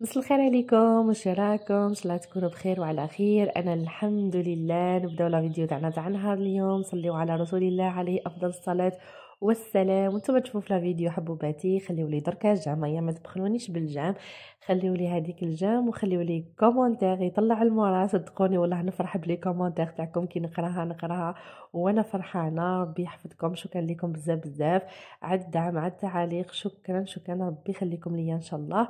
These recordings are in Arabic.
مساء الخير عليكم واش راكم ان تكونوا بخير وعلى خير انا الحمد لله نبداو لا فيديو تاعنا تاع نهار اليوم صليو على رسول الله عليه افضل الصلاه والسلام وانتم تشوفوا في فيديو حبوباتي خليوا لي دركا الجام ما تبخلونيش بالجام خليوا لي هذيك الجام وخليوا لي كومونتير يطلع المورا صدقوني والله نفرح بلي كومونتير تاعكم كي نقراها نقراها وانا فرحانه ربي يحفظكم شكرا لكم بزاف بزاف على الدعم على التعاليق شكرا شكرا ربي يخليكم ليا ان شاء الله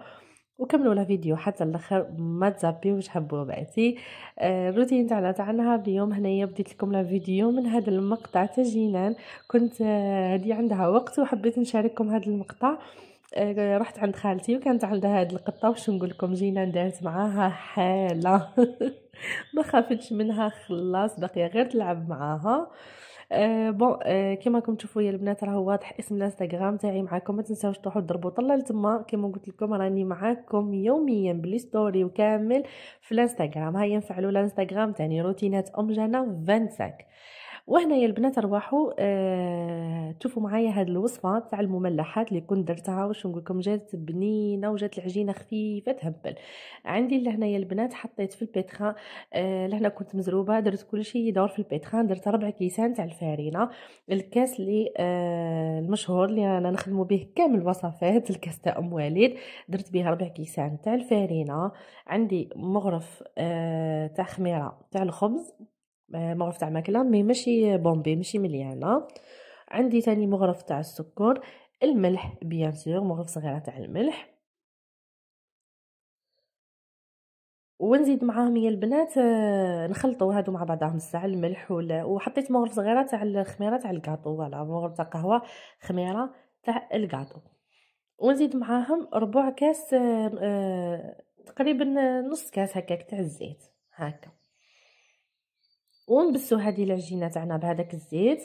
وكملوا لا فيديو حتى الاخر ما تزابيو واش حبوا بعثي الروتين آه، تاعنا تاع النهار اليوم هنايا بديت لكم لا فيديو من هذا المقطع تاع جينان كنت هذه آه عندها وقت وحبيت نشارككم هذا المقطع آه رحت عند خالتي وكانت عندها هاد القطه واش نقول لكم جينان دارت معاها حاله ما خافتش منها خلاص باقيه غير تلعب معاها آه أه بون أه كيما راكم تشوفوا يا البنات راه واضح اسم الانستغرام تاعي معاكم ما تنساوش تروحوا تضربوا طله لتما كيما قلت لكم راني معاكم يوميا بلي ستوري وكامل في الانستغرام هيا نفعلوا الانستغرام تاعي روتينات ام جنى 25 وهنايا البنات رواحوا آه تشوفوا معايا هاد الوصفه تاع المملحات اللي كنت درتها واش نقول لكم جات بنينه وجات العجينه خفيفه تهبل عندي لهنايا البنات حطيت في البيتخان آه لهنا كنت مزروبه درت كل شيء يدور في البيتخان درت ربع كيسان تاع الفارينه الكاس اللي آه المشهور اللي انا نخدمو به كامل الوصفات الكاس تاع ام وليد درت بها ربع كيسان تاع الفارينه عندي مغرف آه تاع خميره تاع الخبز آه، مغرف تاع ماكله مي ماشي بومبي ماشي مليانه عندي تاني مغرف تاع السكر الملح بيان سور مغرف صغيره تاع الملح ونزيد معاهم يا البنات آه، نخلطوا هادو مع بعضهم الساعه الملح وحطيت مغرف صغيره تاع الخميره تاع الكاطو فوالا مغرف تاع قهوه خميره تاع الكاطو ونزيد معاهم ربع كاس آه، تقريبا نص كاس هكاك تاع الزيت هكا ونبسو هذه العجينه تاعنا بهذاك الزيت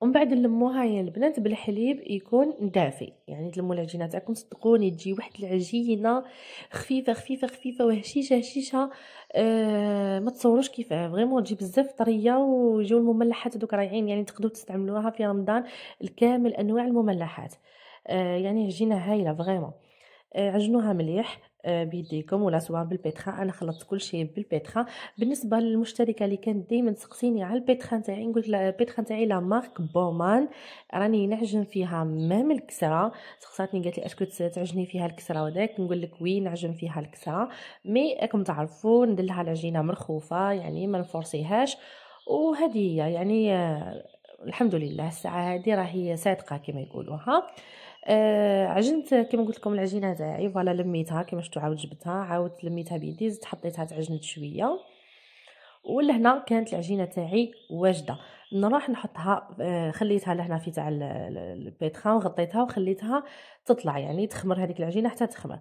ومن بعد نلموها يا البنات بالحليب يكون دافي يعني تلموا العجينه تاعكم صدقوني تجي واحد العجينه خفيفه خفيفه خفيفه وهشيشه هشيشه أه ما تصوروش كيفاه فريمون تجي بزاف طريه ويجيو المملحات هذوك رايعين يعني تقدروا تستعملوها في رمضان الكامل انواع المملحات أه يعني عجينه هايله فريمون آه، عجنوها مليح آه، بيديكم ولا سواء بالبيتخا انا خلطت كل شيء بالبيتخا بالنسبه للمشتركه اللي كانت دائما تسقسيني على البيتخا تاعي نقول البيتخا تاعي لا مارك بومان راني نعجن فيها مام الكسره سقساتني قالت لي اسكو تعجني فيها الكسره وداك نقول لك وي نعجن فيها الكسره مي راكم تعرفوا ندير لها العجينه مرخوفه يعني ما نفرسيهاش وهذه هي يعني آه، الحمد لله الساعه هذه راهي صادقه كما يقولوها آه عجنت كما قلت لكم العجينه تاعي فوالا لميتها كما شفتوا عاود جبتها عاودت لميتها بيدي زدت حطيتها تعجنت شويه ولهنا كانت العجينه تاعي واجده نروح نحطها آه، خليتها لهنا في تاع البيتخان وغطيتها وخليتها تطلع يعني تخمر هذيك العجينه حتى تخمر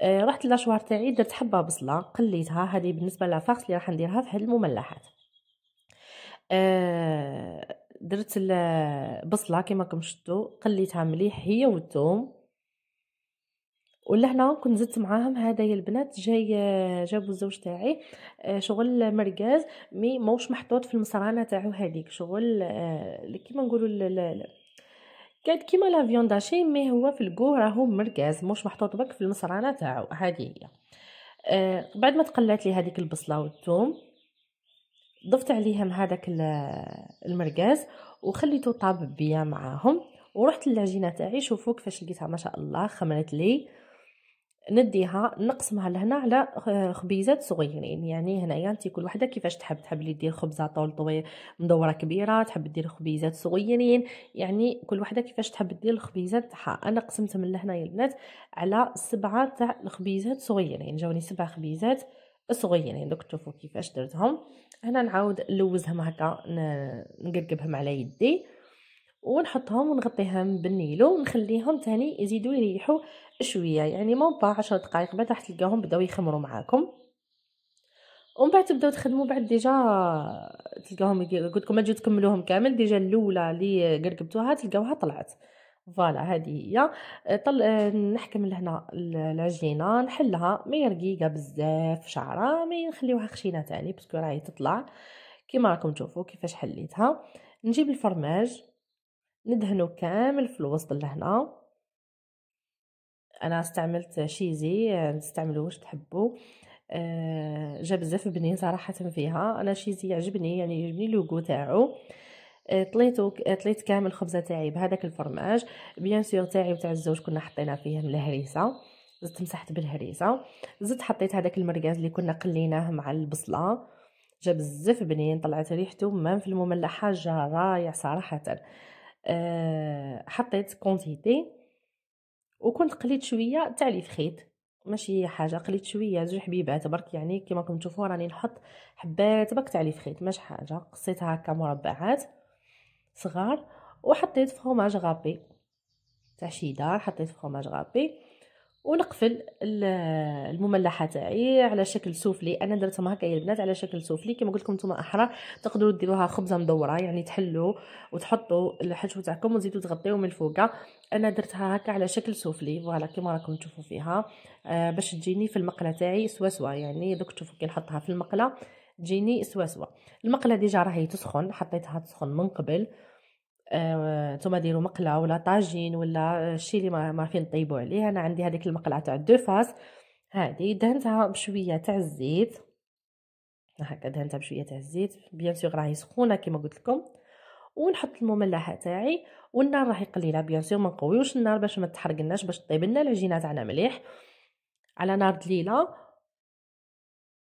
آه، رحت للاشوار تاعي درت حبه بصله قليتها هذه بالنسبه لافارس اللي راح نديرها في هاد المملحات آه، درت البصله كما راكم شفتوا قليتها مليح هي والثوم ولهنا كنت زدت معاهم هذايا البنات جاي جابوا الزوج تاعي آه، شغل مرقاز مي موش محطوط في المصرانه تاعو هذيك شغل آه، كيما نقولوا كاد كيما لا فيونداشي مي هو في الكو راهو مرقاز موش محطوط بك في المصرانه تاعو هذه هي بعد ما تقلات لي هذيك البصله والثوم ضفت عليهم هذاك المرقاز وخليته طاب بيا معاهم ورحت للعجينه تاعي شوفوا كيفاش لقيتها ما شاء الله خمرت لي نديها نقسمها لهنا على خبيزات صغيرين يعني هنايا انت كل وحده كيفاش تحب تحب لي دير خبزه طول طويل مدوره كبيره تحب دير خبيزات صغيرين يعني كل وحده كيفاش تحب دير الخبيزات تاعها انا قسمت من لهنا يا البنات على سبعه تاع الخبيزات صغيرين جاوني سبع خبيزات صغيرين دوك تشوفوا كيفاش درتهم هنا نعاود نلوزهم هكا نقلقبهم على يدي ونحطهم ونغطيهم بالنيلو ونخليهم تاني يزيدوا يريحوا شويه يعني مون با 10 دقائق بعد راح تلقاهم بداو يخمروا معاكم ومن بعد تبداو تخدموا بعد ديجا تلقاهم قلت لكم تجيو تكملوهم كامل ديجا الاولى اللي قرقبتوها تلقاوها طلعت فوالا هذه هي آه، طل... آه، نحكم لهنا العجينه نحلها ما رقيقه بزاف شعره ما نخليوها خشينه تاني باسكو راهي تطلع كيما راكم تشوفوا كيفاش حليتها نجيب الفرماج ندهنو كامل في الوسط لهنا انا استعملت شيزي آه، نستعملوه واش تحبوا جاب بزاف بنين صراحه فيها انا شيزي يعجبني يعني يعجبني لوغو تاعو طليتو آه، طليت كامل الخبزه تاعي بهذاك الفرماج بيان سور تاعي وتاع الزوج كنا حطينا فيه الهريسه زدت مسحت بالهريسه زدت حطيت هذاك المرقاز اللي كنا قليناه مع البصله جا بزاف بنين طلعت ريحته ما في المملحه جا رائع صراحه أه حطيت كونتيتي وكنت قليت شويه تاع لي فخيت ماشي حاجه قليت شويه زوج حبيبات برك يعني كيما راكم تشوفوا راني نحط حبات برك تاع لي فخيت ماشي حاجه قصيتها هكا مربعات صغار وحطيت فخوماج غابي تاع شيدار حطيت فخوماج غابي ونقفل المملحه تاعي على شكل سوفلي انا درتهم هكا يا البنات على شكل سوفلي كما قلت لكم نتوما احرى تقدروا ديروها خبزه مدوره يعني تحلوا وتحطوا الحشو تاعكم وتزيدوا تغطيو من الفوق انا درتها هكا على شكل سوفلي فوالا كما راكم تشوفوا فيها آه باش تجيني في المقله تاعي سوا سوا يعني دوك تشوفوا كي نحطها في المقله تجيني سوا سوا المقله ديجا راهي تسخن حطيتها تسخن من قبل نتوما آه، ديروا مقله ولا طاجين ولا آه، شي اللي ما, ما فين عليه انا عندي هذيك المقله تاع دو فاس هذه دهنتها بشويه تاع الزيت هكا دهنتها بشويه تاع الزيت بيان سور راهي سخونه كما قلت لكم ونحط المملحه تاعي والنار راهي قليله بيان سور ما نقويوش النار باش ما تحرقناش باش طيب لنا العجينه تاعنا مليح على نار دليله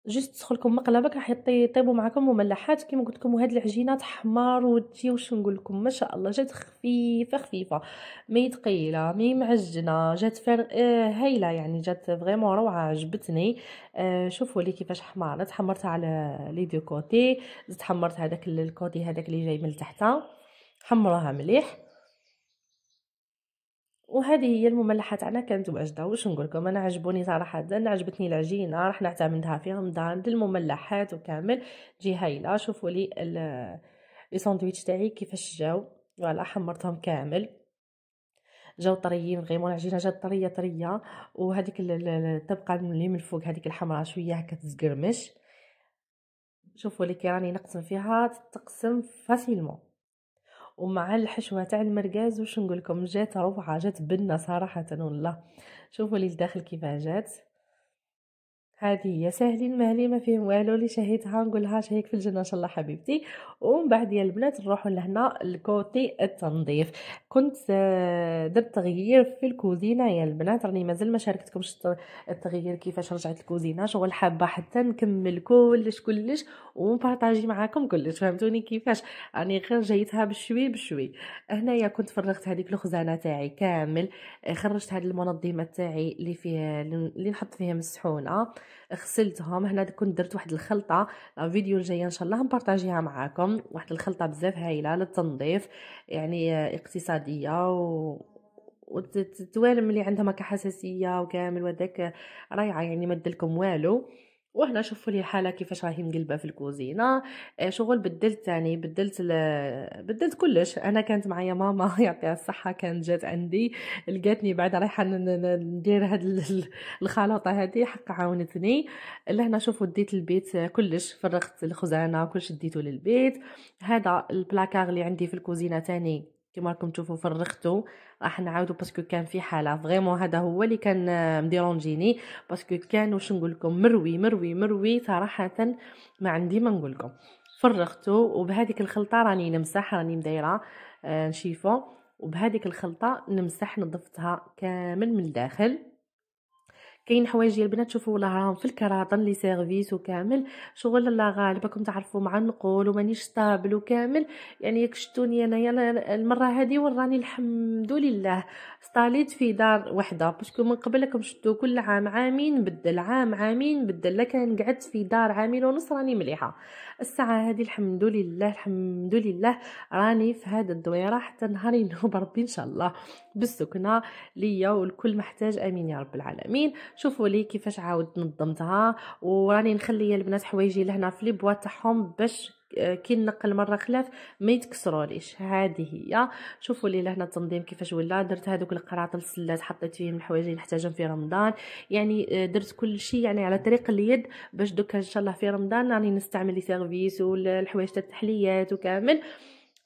تدخل تدخلكم مقلبك راح يطيبوا معكم مملحات كيما قلت لكم وهاد العجينات حمار ودي واش نقول لكم ما شاء الله جات خفيفه خفيفه مي ثقيله مي معجنه جات فر آه هايله يعني جات فريمون روعه عجبتني آه شوفوا لي كيفاش حمرت حمرتها على لي دو كوتي زدت حمرت هذاك الكوتي هذاك اللي جاي من تحتها حمروها مليح وهذه هي المملحه تاعنا كانت واجده واش نقول لكم انا عجبوني صراحه عجبتني العجينه راح نعتمدها في رمضان للمملحات وكامل تجي هايله شوفوا لي لي ساندويتش تاعي كيفاش جاو فوالا حمرتهم كامل جاو طريين غيمون العجينه جات طريه طريه وهذيك الطبقه اللي من فوق هذيك الحمراء شويه هكا تزقرمش شوفوا لي كي راني نقسم فيها تتقسم فاسيلمون ومع الحشوه تاع المرقاز واش نقولكم جات روعه جات بنا صراحه والله شوفوا لي الداخل كيفاه جات هذه هي ساهلين مهلي ما فيهم والو اللي شهيتها نقولها شهيك في الجنه ان شاء الله حبيبتي ومن بعد يا البنات نروحوا لهنا الكوتي التنظيف كنت آه، درت تغيير في الكوزينه يا البنات راني مازال ما شاركتكمش التغيير كيفاش رجعت الكوزينه شغل حابه حتى نكمل كلش كلش ونبارطاجي معاكم كلش فهمتوني كيفاش راني غير جايتها بشوي بشوي هنايا كنت فرغت هذيك الخزانه تاعي كامل آه، خرجت هذه المنظمه تاعي اللي فيه اللي نحط فيهم السحونه غسلتهم هنا كنت درت واحد الخلطه الفيديو آه، الجاي ان شاء الله نبارطاجيها معاكم واحد الخلطه بزاف هايله للتنظيف يعني اقتصاديه و وتتوالم اللي عندها حساسيه وكامل وداك رايعه يعني ما والو وهنا شوفوا لي الحاله كيفاش راهي مقلبه في الكوزينه آه، شغل بدلت يعني بدلت ل... بدلت كلش انا كانت معايا ماما يعطيها الصحه كانت جات عندي لقاتني بعد رايحه ندير هاد الخلاطة هذه حق عاونتني لهنا شوفوا ديت البيت كلش فرغت الخزانه كلش ديته للبيت هذا البلاكار اللي عندي في الكوزينه تاني كيما راكم تشوفوا فرغتو راح نعاودو باسكو كان في حاله فريمون هذا هو اللي كان آه، مديرونجيني باسكو كان واش نقول لكم مروي مروي مروي صراحه ما عندي ما نقول لكم فرغتو وبهذيك الخلطه راني نمسح راني مدايره آه نشيفو وبهذيك الخلطه نمسح نضفتها كامل من الداخل كاين حوايج ديال البنات شوفوا راهم في الكراطن لي سيرفيس وكامل شغل لا غالبكم تعرفوا مع النقول ومانيش طابل وكامل يعني ياك شتوني انايا المره هذه وراني الحمد لله استاليت في دار وحده باسكو من قبل راكم شتو كل عام عامين بدل عام عامين بدل لكن قعدت في دار عامين ونص راني مليحه الساعه هذه الحمد لله الحمد لله راني في هذا الدويره حتى نهار ينوب ربي ان شاء الله بالسكنه ليا والكل محتاج امين يا رب العالمين شوفوا لي كيفاش عاود نظمتها وراني نخلي البنات حوايجي لهنا في لي بواط تاعهم باش كي نقل مره خلاف ما يتكسروليش هذه هي شوفوا لي لهنا التنظيم كيفاش ولا درت هذوك القراط السلات حطيت فيهم الحوايج اللي نحتاجهم في رمضان يعني آه، درت كل شيء يعني على طريق اليد باش دوكا ان شاء الله في رمضان راني نستعمل لي سيرفيس والحوايج تاع التحليات وكامل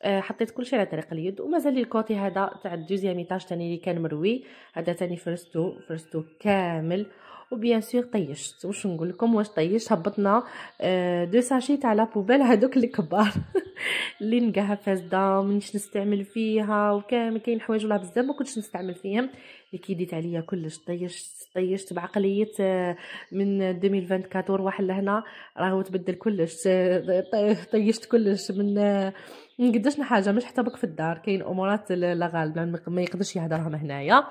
آه، حطيت كل شيء على طريق اليد ومازال الكوتي هذا تاع الدوزيام ايطاج تاني اللي كان مروي هذا تاني فرستو فرستو كامل وبيان سور طيشت واش نقول لكم واش طيشت هبطنا دو ساشي تاع لابوبال هذوك الكبار اللي نقاها فاسده منيش نستعمل فيها وكامل كاين حوايج ولا بزاف ما كنتش نستعمل فيهم اللي كيديت عليا كلش طيشت طيشت بعقليه من 2024 واحد لهنا راهو تبدل كلش طيشت كلش من نقدرش حاجه مش حتى بك في الدار كاين امورات لا غالبا ما يقدرش يهضرهم هنايا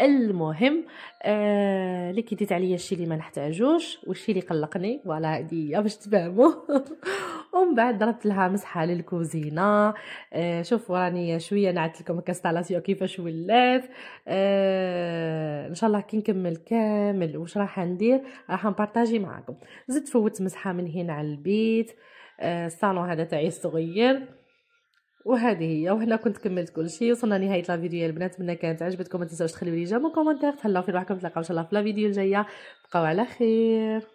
المهم اللي آه ديت عليا الشيء اللي ما نحتاجوش والشيء اللي قلقني فوالا هادي باش تفهموا ومن بعد ضربت لها مسحه للكوزينه آه شوفوا راني شويه نعت لكم الكاستالاسيون كيفاش ولات آه ان شاء الله كي نكمل كامل واش راح ندير راح نبارطاجي معاكم زدت فوت مسحه من هنا على البيت آه الصالون هذا تاعي صغير وهذه هي وهنا كنت كملت كل شيء وصلنا نهايه لا فيديو يا البنات نتمنى كانت عجبتكم ما تنساوش تخليو لي جيم وكومونتير تهلاو في روحكم تلاقاو ان شاء الله في لا فيديو الجايه بقاو على خير